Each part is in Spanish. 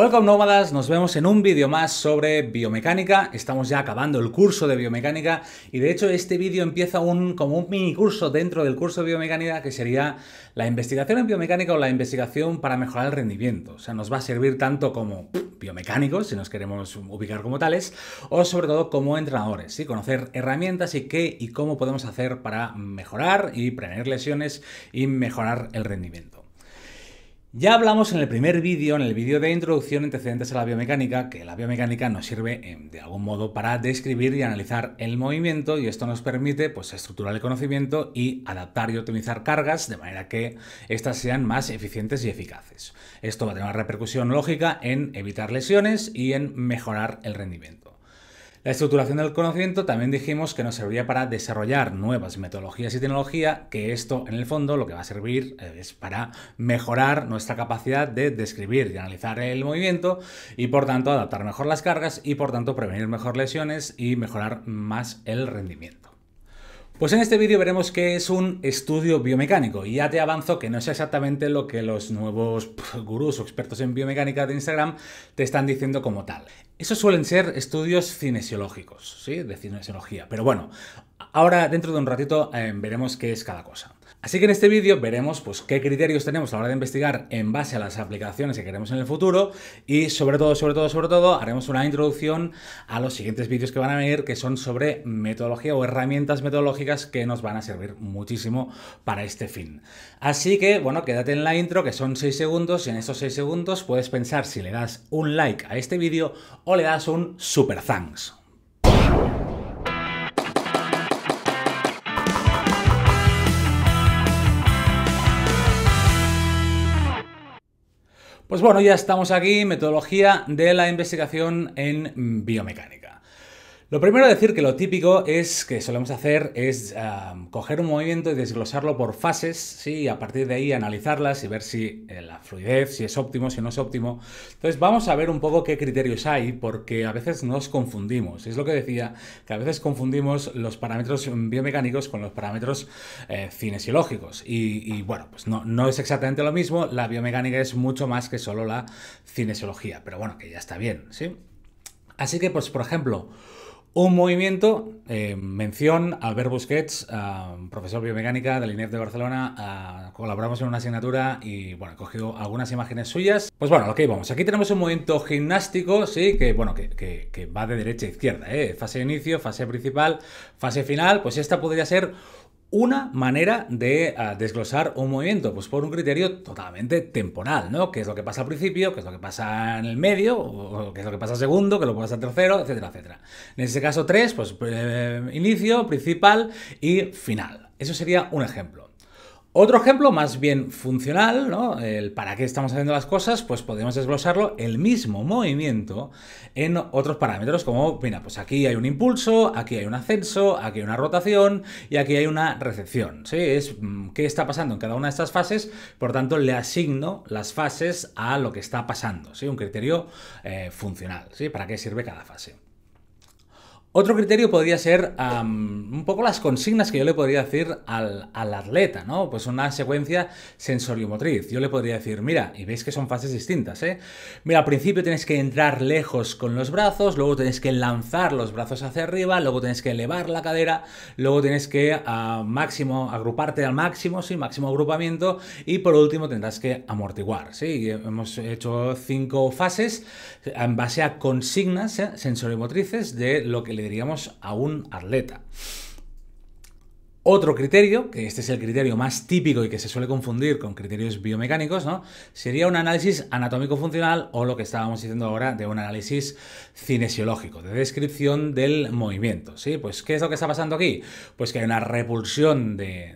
Welcome nómadas, nos vemos en un vídeo más sobre biomecánica. Estamos ya acabando el curso de biomecánica y de hecho este vídeo empieza un, como un mini curso dentro del curso de biomecánica que sería la investigación en biomecánica o la investigación para mejorar el rendimiento. O sea, nos va a servir tanto como biomecánicos, si nos queremos ubicar como tales, o sobre todo como entrenadores, y conocer herramientas y qué y cómo podemos hacer para mejorar y prevenir lesiones y mejorar el rendimiento. Ya hablamos en el primer vídeo, en el vídeo de introducción antecedentes a la biomecánica, que la biomecánica nos sirve em, de algún modo para describir y analizar el movimiento y esto nos permite pues, estructurar el conocimiento y adaptar y optimizar cargas de manera que éstas sean más eficientes y eficaces. Esto va a tener una repercusión lógica en evitar lesiones y en mejorar el rendimiento. La estructuración del conocimiento también dijimos que nos serviría para desarrollar nuevas metodologías y tecnología, que esto en el fondo lo que va a servir eh, es para mejorar nuestra capacidad de describir y analizar el movimiento y por tanto adaptar mejor las cargas y por tanto prevenir mejor lesiones y mejorar más el rendimiento. Pues en este vídeo veremos qué es un estudio biomecánico y ya te avanzo que no es exactamente lo que los nuevos gurús o expertos en biomecánica de Instagram te están diciendo como tal. Esos suelen ser estudios cinesiológicos, ¿sí? De cinesiología. Pero bueno, ahora dentro de un ratito eh, veremos qué es cada cosa. Así que en este vídeo veremos pues, qué criterios tenemos a la hora de investigar en base a las aplicaciones que queremos en el futuro y sobre todo, sobre todo, sobre todo, haremos una introducción a los siguientes vídeos que van a venir que son sobre metodología o herramientas metodológicas que nos van a servir muchísimo para este fin. Así que, bueno, quédate en la intro que son 6 segundos y en estos 6 segundos puedes pensar si le das un like a este vídeo o le das un super thanks. Pues bueno, ya estamos aquí, metodología de la investigación en biomecánica. Lo primero a decir que lo típico es que solemos hacer es coger un movimiento y desglosarlo por fases, ¿sí? y a partir de ahí analizarlas y ver si eh, la fluidez, si es óptimo, si no es óptimo. Entonces vamos a ver un poco qué criterios hay, porque a veces nos confundimos. Es lo que decía, que a veces confundimos los parámetros biomecánicos con los parámetros eh, cinesiológicos. Y, bueno, pues no, no es exactamente lo mismo, la biomecánica es mucho más que solo la cinesiología, pero bueno, que ya está bien, ¿sí? Así que, pues, por ejemplo, un movimiento, eh, mención, Albert Busquets, profesor biomecánica la INEF de Barcelona, colaboramos en una asignatura y bueno, he cogido algunas imágenes suyas. Pues bueno, lo que aquí tenemos un movimiento gimnástico, sí, que bueno, que, va de derecha a izquierda, ¿eh? fase de inicio, fase principal, fase final, pues esta podría ser una manera de ah, desglosar un movimiento, pues por un criterio totalmente temporal, ¿no? ¿Qué es lo que pasa al principio? ¿Qué es lo que pasa en el medio? ¿Qué es lo que pasa al segundo? que lo que pasa tercero? Etcétera, etcétera. En ese caso, tres, pues eh, inicio, principal y final. Eso sería un ejemplo. Otro ejemplo más bien funcional, ¿no? El para qué estamos haciendo las cosas, pues podemos desglosarlo el mismo movimiento en otros parámetros como, mira, pues aquí hay un impulso, aquí hay un ascenso, aquí hay una rotación y aquí hay una recepción, ¿sí? Es mm, qué está pasando en cada una de estas fases, por tanto le asigno las fases a lo que está pasando, ¿sí? Un criterio eh, funcional, ¿sí? Para qué sirve cada fase. Otro criterio podría ser un poco las consignas que yo le podría decir al, atleta, ¿no? Pues una secuencia sensoriomotriz. Yo le podría decir, mira, y veis que son fases distintas, ¿eh? Mira, al principio tienes que entrar lejos con los brazos, luego tienes que lanzar los brazos hacia arriba, luego tienes que elevar la cadera, luego tienes que máximo agruparte al máximo, sí, máximo agrupamiento, y por último tendrás que amortiguar, ¿sí? Hemos hecho cinco fases en base a consignas ¿eh? sensoriomotrices de lo que le diríamos a un atleta. Otro criterio, que este es el criterio más típico y que se suele confundir con criterios biomecánicos, ¿no? sería un análisis anatómico-funcional o lo que estábamos diciendo ahora de un análisis cinesiológico, de descripción del movimiento. ¿sí? Pues, ¿Qué es lo que está pasando aquí? Pues que hay una repulsión de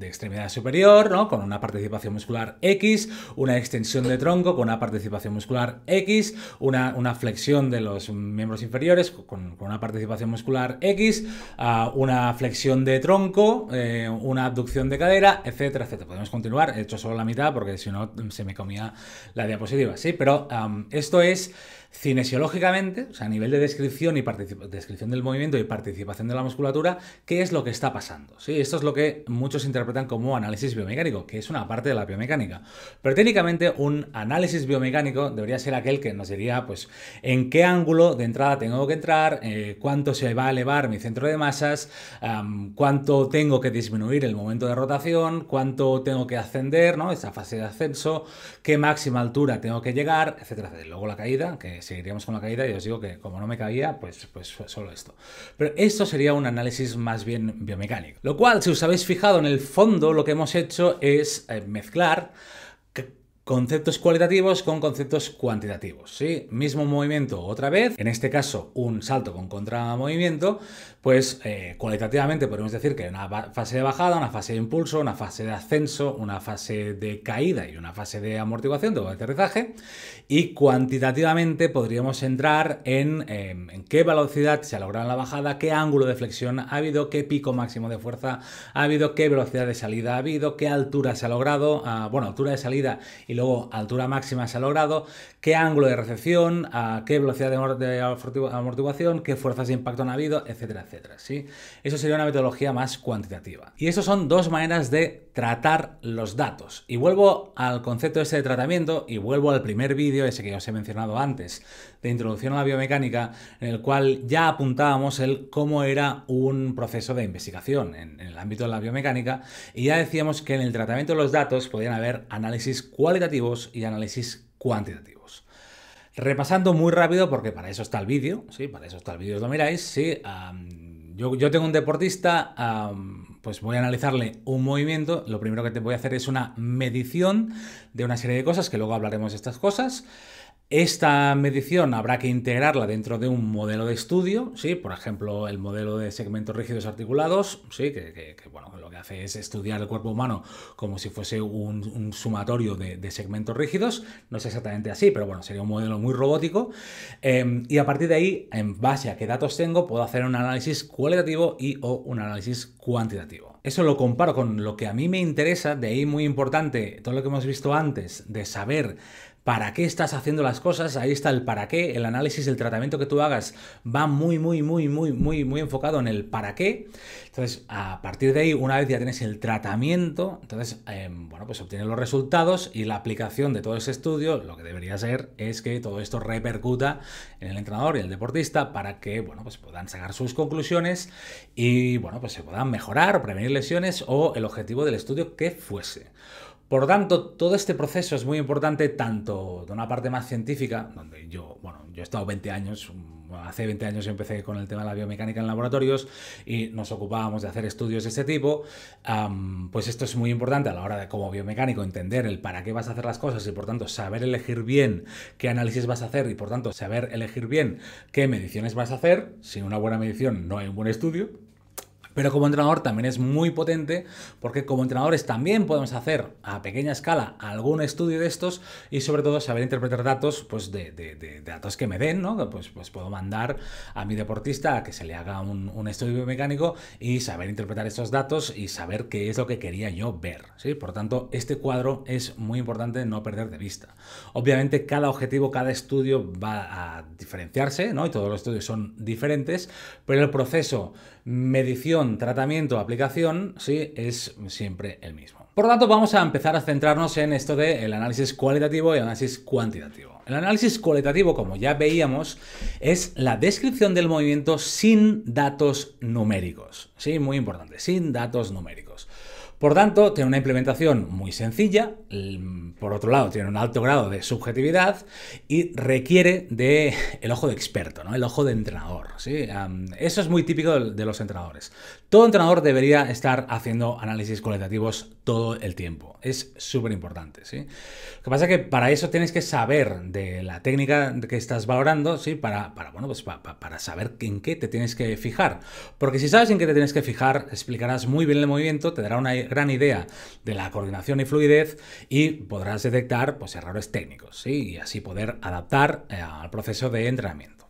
de extremidad superior, ¿no? Con una participación muscular X, una extensión de tronco con una participación muscular X, una, flexión de los miembros inferiores con, una participación muscular X, ah, una flexión de tronco, eh, una abducción de cadera, etcétera, etcétera. Podemos continuar, he hecho solo la mitad porque si no se me comía la diapositiva, ¿sí? Pero esto es... Cinesiológicamente, o sea, a nivel de descripción y descripción del movimiento y participación de la musculatura, ¿qué es lo que está pasando? ¿Sí? Esto es lo que muchos interpretan como análisis biomecánico, que es una parte de la biomecánica. Pero técnicamente un análisis biomecánico debería ser aquel que nos diría, pues, en qué ángulo de entrada tengo que entrar, eh, cuánto se va a elevar mi centro de masas, cuánto tengo que disminuir el momento de rotación, cuánto tengo que ascender, ¿no? Esa fase de ascenso, qué máxima altura tengo que llegar, etcétera, etcétera. Luego la caída, que seguiríamos con la caída y os digo que como no me caía, pues, pues solo esto. Pero esto sería un análisis más bien biomecánico. Lo cual, si os habéis fijado en el fondo, lo que hemos hecho es eh, mezclar Conceptos cualitativos con conceptos cuantitativos, ¿sí? Mismo movimiento otra vez, en este caso un salto con contramovimiento, pues eh, cualitativamente podemos decir que una fase de bajada, una fase de impulso, una fase de ascenso, una fase de caída y una fase de amortiguación, de aterrizaje, y cuantitativamente podríamos entrar em, en, qué velocidad se ha logrado la bajada, qué ángulo de flexión ha habido, qué pico máximo de fuerza ha habido, qué velocidad de salida ha habido, qué altura se ha logrado, ah, bueno, altura de salida y luego altura máxima se ha logrado, qué ángulo de recepción, a qué velocidad de amortiguación, qué fuerzas de impacto han habido, etcétera, etcétera. ¿sí? Eso sería una metodología más cuantitativa. Y eso son dos maneras de tratar los datos. Y vuelvo al concepto ese de tratamiento y vuelvo al primer vídeo, ese que ya os he mencionado antes, de introducción a la biomecánica, en el cual ya apuntábamos el cómo era un proceso de investigación en, en el ámbito de la biomecánica y ya decíamos que en el tratamiento de los datos podían haber análisis cualitativos y análisis cuantitativos. Repasando muy rápido, porque para eso está el vídeo, ¿sí? para eso está el vídeo, lo miráis, ¿sí? yo, tengo un deportista, pues voy a analizarle un movimiento, lo primero que te voy a hacer es una medición de una serie de cosas, que luego hablaremos de estas cosas. Esta medición habrá que integrarla dentro de un modelo de estudio, ¿sí? por ejemplo, el modelo de segmentos rígidos articulados, ¿sí? que, bueno, lo que hace es estudiar el cuerpo humano como si fuese un, sumatorio de, segmentos rígidos. No es exactamente así, pero bueno, sería un modelo muy robótico. Em, y a partir de ahí, en base a qué datos tengo, puedo hacer un análisis cualitativo y o un análisis cuantitativo. Eso lo comparo con lo que a mí me interesa, de ahí muy importante todo lo que hemos visto antes, de saber para qué estás haciendo las cosas, ahí está el para qué, el análisis, el tratamiento que tú hagas va muy, muy, muy, muy, muy, muy enfocado en el para qué. Entonces, a partir de ahí, una vez ya tienes el tratamiento, entonces, em, bueno, pues obtienes los resultados y la aplicación de todo ese estudio, lo que debería ser es que todo esto repercuta en el entrenador y el deportista para que, bueno, pues puedan sacar sus conclusiones y, bueno, pues se puedan mejorar, prevenir lesiones o el objetivo del estudio que fuese. Por tanto, todo este proceso es muy importante, tanto de una parte más científica, donde yo, bueno, yo he estado 20 años, mm, hace 20 años yo empecé con el tema de la biomecánica en laboratorios y nos ocupábamos de hacer estudios de este tipo, pues esto es muy importante a la hora de, como biomecánico, entender el para qué vas a hacer las cosas y, por tanto, saber elegir bien qué análisis vas a hacer y, por tanto, saber elegir bien qué mediciones vas a hacer. Sin una buena medición no hay un buen estudio, pero como entrenador también es muy potente porque como entrenadores también podemos hacer a pequeña escala algún estudio de estos y sobre todo saber interpretar datos pues de, datos que me den, ¿no? Pues, pues puedo mandar a mi deportista a que se le haga un, estudio biomecánico y saber interpretar estos datos y saber qué es lo que quería yo ver, ¿sí? Por tanto, este cuadro es muy importante no perder de vista. Obviamente cada objetivo, cada estudio va a diferenciarse, ¿no? Y todos los estudios son diferentes, pero el proceso medición, tratamiento, aplicación, sí, es siempre el mismo. Por lo tanto, vamos a empezar a centrarnos en esto del el análisis cualitativo y análisis cuantitativo. El análisis cualitativo, como ya veíamos, es la descripción del movimiento sin datos numéricos. Sí, muy importante, sin datos numéricos. Por tanto, tiene una implementación muy sencilla, mm, por otro lado, tiene un alto grado de subjetividad y requiere de el ojo de experto, ¿no? el ojo de entrenador. ¿sí? eso es muy típico de, los entrenadores. Todo entrenador debería estar haciendo análisis cualitativos todo el tiempo. Es súper importante. ¿sí? Lo que pasa es que para eso tienes que saber de la técnica que estás valorando, ¿sí? para, para, bueno, pues para saber en qué te tienes que fijar. Porque si sabes en qué te tienes que fijar, explicarás muy bien el movimiento, te dará una gran idea de la coordinación y fluidez y podrás detectar pues, errores técnicos y así poder adaptar eh, al proceso de entrenamiento.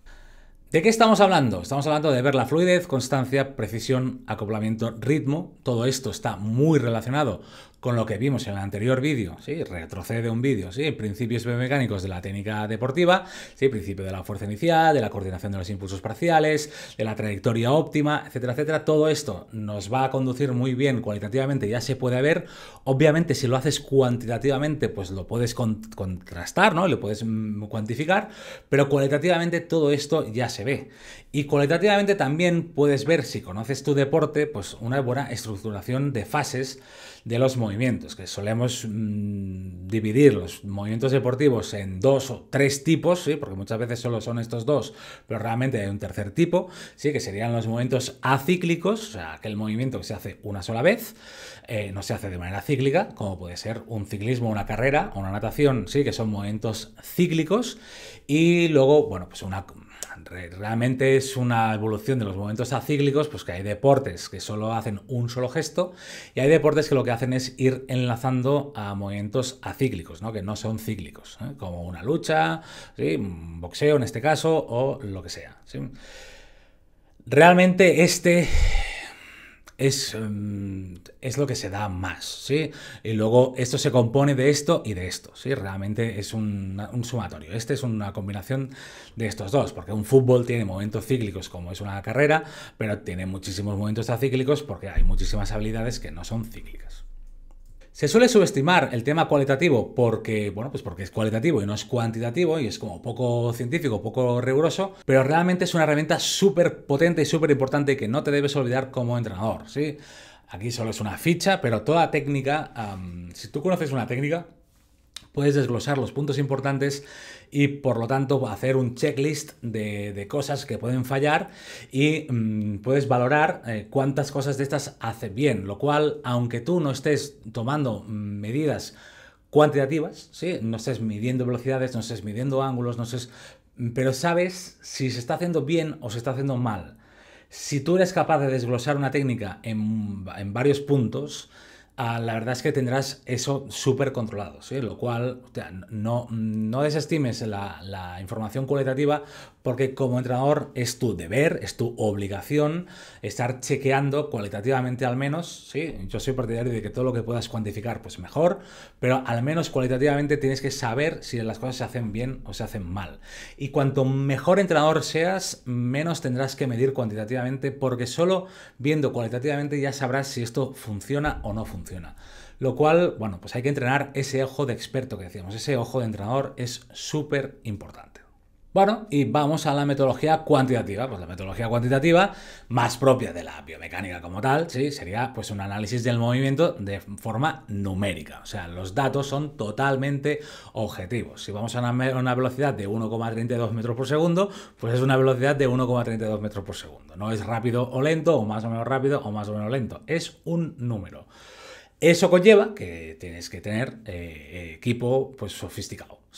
¿De qué estamos hablando? Estamos hablando de ver la fluidez, constancia, precisión, acoplamiento, ritmo. Todo esto está muy relacionado con lo que vimos en el anterior vídeo, ¿sí? retrocede un vídeo, ¿sí? principios biomecánicos de la técnica deportiva, ¿sí? principio de la fuerza inicial, de la coordinación de los impulsos parciales, de la trayectoria óptima, etcétera, etcétera. Todo esto nos va a conducir muy bien cualitativamente, ya se puede ver. Obviamente, si lo haces cuantitativamente, pues lo puedes contrastar, ¿no? Lo puedes mm, cuantificar, pero cualitativamente todo esto ya se ve. Y cualitativamente también puedes ver, si conoces tu deporte, pues una buena estructuración de fases de los movimientos, que solemos mm, dividir los movimientos deportivos en dos o tres tipos, porque muchas veces solo son estos dos, pero realmente hay un tercer tipo, ¿sí? que serían los movimientos acíclicos, o sea, aquel movimiento que se hace una sola vez, eh, no se hace de manera cíclica, como puede ser un ciclismo, una carrera o una natación, ¿sí? que son movimientos cíclicos, y luego, bueno, pues una realmente es una evolución de los momentos acíclicos, pues que hay deportes que solo hacen un solo gesto y hay deportes que lo que hacen es ir enlazando a movimientos acíclicos, ¿no? que no son cíclicos, ¿eh? como una lucha, ¿sí? un boxeo en este caso o lo que sea. Realmente este es, em, es lo que se da más, ¿sí? Y luego esto se compone de esto y de esto, ¿sí? Realmente es un, un sumatorio. Este es una combinación de estos dos, porque un fútbol tiene momentos cíclicos como es una carrera, pero tiene muchísimos momentos acíclicos porque hay muchísimas habilidades que no son cíclicas. Se suele subestimar el tema cualitativo porque, bueno, pues porque es cualitativo y no es cuantitativo y es como poco científico, poco riguroso, pero realmente es una herramienta súper potente y súper importante que no te debes olvidar como entrenador, ¿sí? Aquí solo es una ficha, pero toda técnica, si tú conoces una técnica, puedes desglosar los puntos importantes y por lo tanto hacer un checklist de, cosas que pueden fallar y mm, puedes valorar eh, cuántas cosas de estas hace bien, lo cual aunque tú no estés tomando mm, medidas cuantitativas, ¿sí? no estés midiendo velocidades, no estés midiendo ángulos, no estés... Mm, pero sabes si se está haciendo bien o se está haciendo mal. Si tú eres capaz de desglosar una técnica en varios puntos, Ah, la verdad es que tendrás eso súper controlado, ¿sí? lo cual no, desestimes la, información cualitativa porque como entrenador es tu deber, es tu obligación estar chequeando cualitativamente al menos, ¿sí? yo soy partidario de que todo lo que puedas cuantificar pues mejor, pero al menos cualitativamente tienes que saber si las cosas se hacen bien o se hacen mal. Y cuanto mejor entrenador seas, menos tendrás que medir cuantitativamente porque solo viendo cualitativamente ya sabrás si esto funciona o no funciona funciona. Lo cual, bueno, pues hay que entrenar ese ojo de experto que decíamos, ese ojo de entrenador es súper importante. Bueno, y vamos a la metodología cuantitativa. Pues la metodología cuantitativa, más propia de la biomecánica como tal, ¿sí? sería pues un análisis del movimiento de forma numérica. O sea, los datos son totalmente objetivos. Si vamos a una, una velocidad de 1,32 metros por segundo, pues es una velocidad de 1,32 metros por segundo. No es rápido o lento, o más o menos rápido, o más o menos lento. Es un número. Eso conlleva que tienes que tener eh, equipo pues, sofisticado.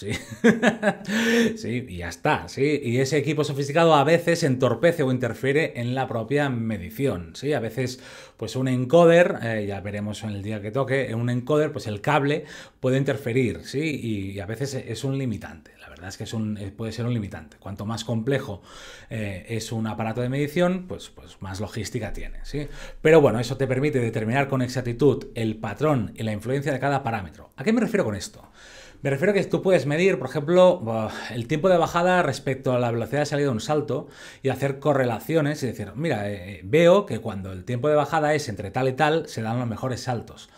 Sí. y ya está, sí. Y ese equipo sofisticado a veces entorpece o interfiere en la propia medición, sí. A veces, pues un encoder, eh, ya veremos en el día que toque, en un encoder, pues el cable puede interferir, sí, y a veces es un limitante es que un, eh, puede ser un limitante. Cuanto más complejo eh, es un aparato de medición, pues, pues más logística tiene. Pero bueno, eso te permite determinar con exactitud el patrón y la influencia de cada parámetro. ¿A qué me refiero con esto? Me refiero a que tú puedes medir, por ejemplo, el tiempo de bajada respecto a la velocidad de salida de un salto y hacer correlaciones y decir, mira, eh, veo que cuando el tiempo de bajada es entre tal y tal, se dan los mejores saltos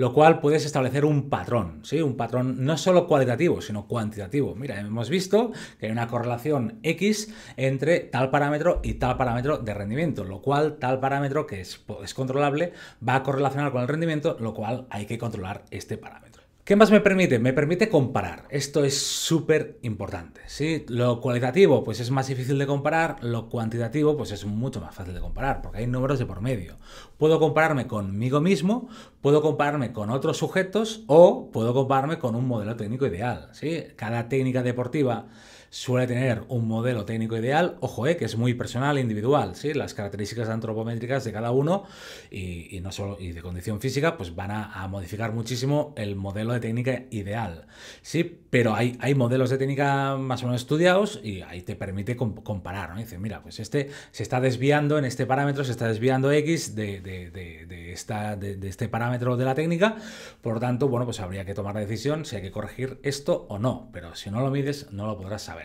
lo cual puedes establecer un patrón, ¿sí? un patrón no solo cualitativo, sino cuantitativo. Mira, hemos visto que hay una correlación X entre tal parámetro y tal parámetro de rendimiento, lo cual tal parámetro que es, es controlable va a correlacionar con el rendimiento, lo cual hay que controlar este parámetro. ¿Qué más me permite? Me permite comparar. Esto es súper importante. ¿sí? Lo cualitativo pues es más difícil de comparar, lo cuantitativo pues es mucho más fácil de comparar porque hay números de por medio. Puedo compararme conmigo mismo, puedo compararme con otros sujetos o puedo compararme con un modelo técnico ideal. ¿sí? Cada técnica deportiva suele tener un modelo técnico ideal, ojo, eh, que es muy personal individual, ¿sí? las características antropométricas de cada uno y, no solo, y de condición física, pues van a, modificar muchísimo el modelo de técnica ideal. ¿sí? Pero hay, hay modelos de técnica más o menos estudiados y ahí te permite comparar. ¿no? Dice, mira, pues este se está desviando en este parámetro, se está desviando X de, esta, de este parámetro de la técnica, por lo tanto, bueno, pues habría que tomar la decisión si hay que corregir esto o no, pero si no lo mides, no lo podrás saber.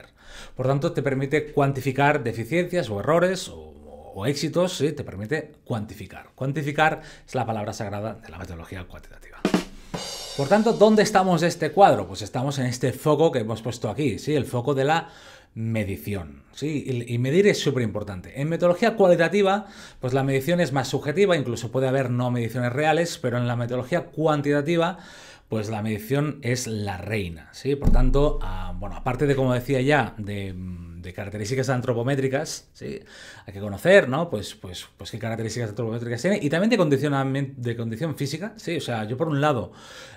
Por tanto, te permite cuantificar deficiencias o errores o éxitos, ¿sí? te permite cuantificar. Cuantificar es la palabra sagrada de la metodología cuantitativa. Por tanto, ¿dónde estamos este cuadro? Pues estamos en este foco que hemos puesto aquí, ¿sí? el foco de la medición. ¿sí? Y medir es súper importante. En metodología cualitativa, pues la medición es más subjetiva, incluso puede haber no mediciones reales, pero en la metodología cuantitativa, pues la medición es la reina. ¿sí? Por tanto, ah, bueno, aparte de, como decía ya, de mm, de características antropométricas, ¿sí? Hay que conocer, ¿no? Pues, pues, pues qué características antropométricas tiene y también de, de condición física, ¿sí? O sea, yo por un lado,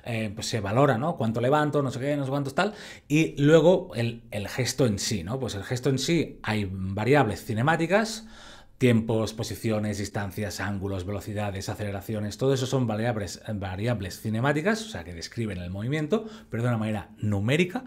eh, pues se valora, ¿no? Cuánto levanto, no sé qué, no sé cuántos tal, y luego el, gesto en sí, ¿no? Pues el gesto en sí hay variables cinemáticas, tiempos, posiciones, distancias, ángulos, velocidades, aceleraciones, todo eso son variables, variables cinemáticas, o sea, que describen el movimiento, pero de una manera numérica.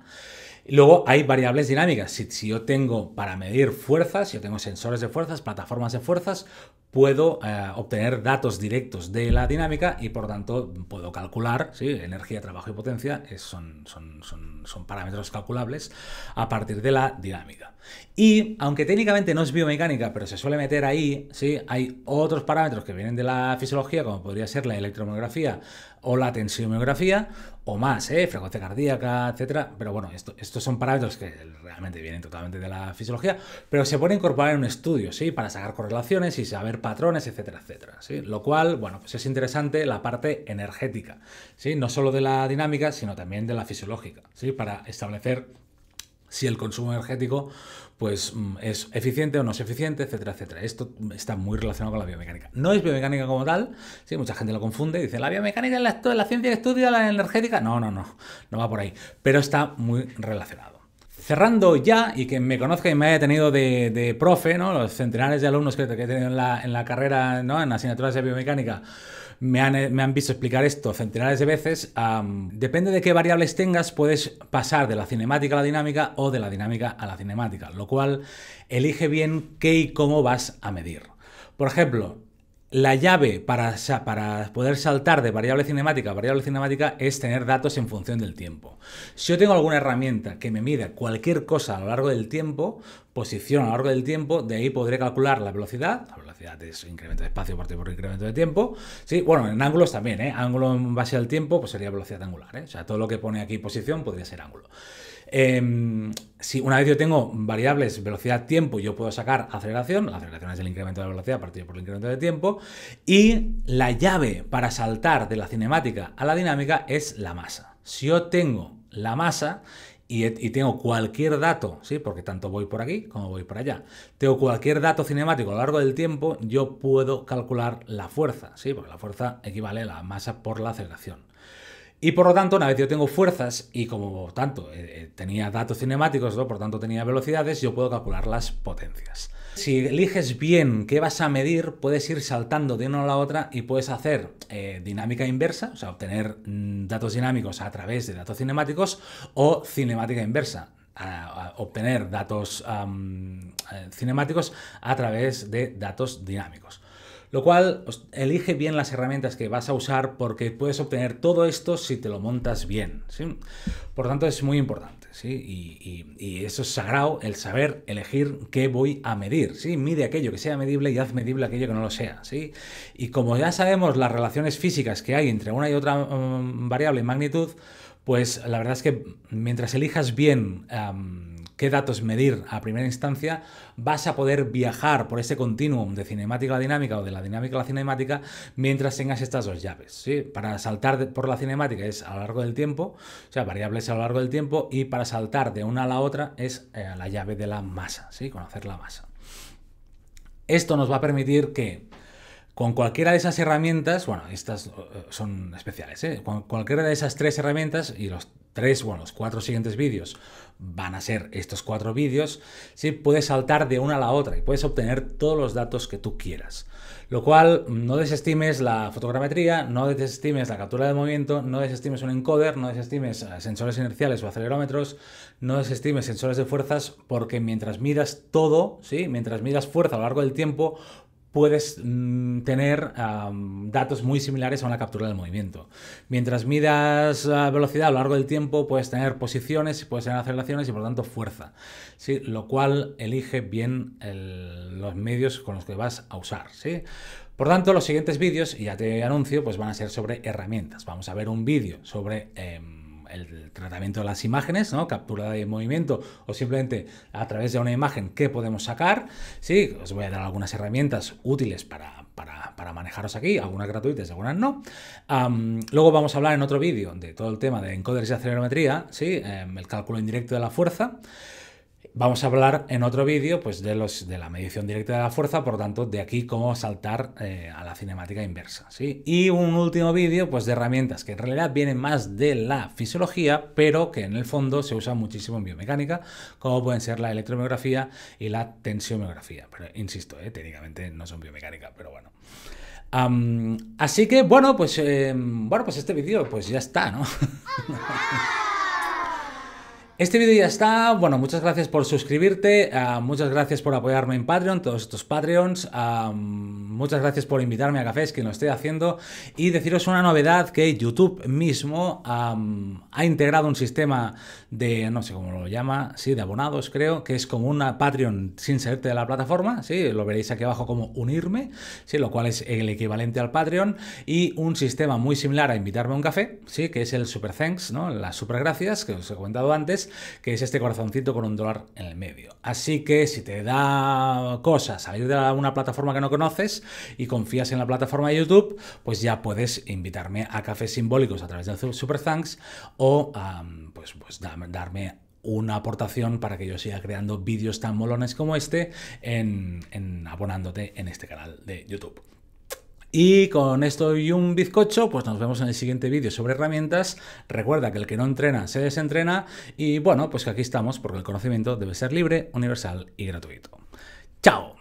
Luego hay variables dinámicas. Si, yo tengo para medir fuerzas, si yo tengo sensores de fuerzas, plataformas de fuerzas, puedo eh, obtener datos directos de la dinámica y por tanto puedo calcular, ¿sí? energía, trabajo y potencia eh, son, son, son, son, parámetros calculables a partir de la dinámica. Y aunque técnicamente no es biomecánica, pero se suele meter ahí, ¿sí? hay otros parámetros que vienen de la fisiología, como podría ser la electromiografía o la tensiomiografía, o más, ¿eh? frecuencia cardíaca, etcétera. Pero bueno, esto, estos son parámetros que realmente vienen totalmente de la fisiología, pero se puede incorporar en un estudio, ¿sí? Para sacar correlaciones y saber patrones, etcétera, etcétera, Lo cual, bueno, pues es interesante la parte energética, ¿sí? No solo de la dinámica, sino también de la fisiológica, ¿sí? Para establecer si el consumo energético pues mm, es eficiente o no es eficiente, etcétera, etcétera. Esto está muy relacionado con la biomecánica. No es biomecánica como tal, sí, mucha gente lo confunde, dice, la biomecánica es la, ciencia que estudia la energética. No, no, no, no va por ahí, pero está muy relacionado. Cerrando ya, y que me conozca y me haya tenido de, profe, ¿no? los centenares de alumnos que, he tenido en la, en la carrera, ¿no? en asignaturas de biomecánica, eh, me han, visto explicar esto centenares de veces. depende de qué variables tengas, puedes pasar de la cinemática a la dinámica o de la dinámica a la cinemática, lo cual elige bien qué y cómo vas a medir. Por ejemplo, la llave para, poder saltar de variable cinemática a variable cinemática es tener datos en función del tiempo. Si yo tengo alguna herramienta que me mida cualquier cosa a lo largo del tiempo, posición a lo largo del tiempo, de ahí podré calcular la velocidad, la velocidad es incremento de espacio partido por incremento de tiempo, sí, bueno, en ángulos también, ¿eh? ángulo en base al tiempo pues sería velocidad angular, ¿eh? o sea, todo lo que pone aquí posición podría ser ángulo. Em, si una vez yo tengo variables velocidad-tiempo, yo puedo sacar aceleración, la aceleración es el incremento de la velocidad partido por el incremento de tiempo, y la llave para saltar de la cinemática a la dinámica es la masa. Si yo tengo la masa y, tengo cualquier dato, ¿sí? porque tanto voy por aquí como voy por allá, tengo cualquier dato cinemático a lo largo del tiempo, yo puedo calcular la fuerza, porque la fuerza equivale a la masa por la aceleración. Y por lo tanto, una vez yo tengo fuerzas y como tanto eh, eh, tenía datos cinemáticos, por tanto tenía velocidades, yo puedo calcular las potencias. Si eliges bien qué vas a medir, puedes ir saltando de una a la otra y puedes hacer eh, dinámica inversa, o sea, obtener mm, datos dinámicos a través de datos cinemáticos o cinemática inversa, a, obtener datos cinemáticos a través de datos dinámicos. Lo cual, elige bien las herramientas que vas a usar porque puedes obtener todo esto si te lo montas bien. ¿sí? Por tanto, es muy importante. ¿sí? Y, eso es sagrado, el saber elegir qué voy a medir. ¿sí? Mide aquello que sea medible y haz medible aquello que no lo sea. ¿sí? Y como ya sabemos las relaciones físicas que hay entre una y otra mm, variable en magnitud, pues la verdad es que mientras elijas bien qué datos medir a primera instancia, vas a poder viajar por ese continuum de cinemática a la dinámica o de la dinámica a la cinemática mientras tengas estas dos llaves. ¿sí? Para saltar por la cinemática es a lo largo del tiempo, o sea, variables a lo largo del tiempo, y para saltar de una a la otra es eh, la llave de la masa, ¿sí? conocer la masa. Esto nos va a permitir que con cualquiera de esas herramientas, bueno, estas eh, son especiales, ¿eh? con cualquiera de esas tres herramientas y los tres, bueno, los cuatro siguientes vídeos van a ser estos cuatro vídeos, Si puedes saltar de una a la otra y puedes obtener todos los datos que tú quieras. Lo cual no desestimes la fotogrametría, no desestimes la captura de movimiento, no desestimes un encoder, no desestimes eh, sensores inerciales o acelerómetros, no desestimes sensores de fuerzas, porque mientras miras todo, ¿sí? mientras miras fuerza a lo largo del tiempo, puedes mm, tener datos muy similares a una captura del movimiento. Mientras midas ah, velocidad a lo largo del tiempo, puedes tener posiciones, puedes tener aceleraciones y por lo tanto fuerza. ¿sí? Lo cual elige bien los medios con los que vas a usar. ¿sí? Por tanto, los siguientes vídeos, y ya te anuncio, pues van a ser sobre herramientas. Vamos a ver un vídeo sobre... Em, el tratamiento de las imágenes, ¿no? captura de movimiento o simplemente a través de una imagen que podemos sacar. Sí, os voy a dar algunas herramientas útiles para, para, manejaros aquí, algunas gratuitas y algunas no. luego vamos a hablar en otro vídeo de todo el tema de encoders y acelerometría, ¿sí? Em, el cálculo indirecto de la fuerza. Vamos a hablar en otro vídeo pues, de, los, de la medición directa de la fuerza, por tanto, de aquí cómo saltar eh, a la cinemática inversa. ¿sí? Y un último vídeo pues, de herramientas que en realidad vienen más de la fisiología, pero que en el fondo se usan muchísimo en biomecánica, como pueden ser la electromiografía y la tensiomiografía. Pero insisto, eh, técnicamente no son biomecánica, pero bueno. así que bueno, pues em, bueno, pues este vídeo pues ya está, ¿no? Este vídeo ya está. Bueno, muchas gracias por suscribirte, ah, muchas gracias por apoyarme en Patreon, todos estos Patreons, ah, muchas gracias por invitarme a cafés, que lo estoy haciendo, y deciros una novedad que YouTube mismo ha integrado un sistema de, no sé cómo lo llama, sí, de abonados creo, que es como una Patreon sin salirte de la plataforma, sí, lo veréis aquí abajo como unirme, sí, lo cual es el equivalente al Patreon, y un sistema muy similar a invitarme a un café, sí, que es el Super Thanks, ¿no? Las Super Gracias, que os he comentado antes, que es este corazoncito con un dólar en el medio. Así que si te da cosas, salir de una plataforma que no conoces y confías en la plataforma de YouTube, pues ya puedes invitarme a cafés simbólicos a través de Super Thanks o pues, pues darme una aportación para que yo siga creando vídeos tan molones como este en, en abonándote en este canal de YouTube. Y con esto y un bizcocho, pues nos vemos en el siguiente vídeo sobre herramientas. Recuerda que el que no entrena se desentrena y bueno, pues que aquí estamos porque el conocimiento debe ser libre, universal y gratuito. ¡Chao!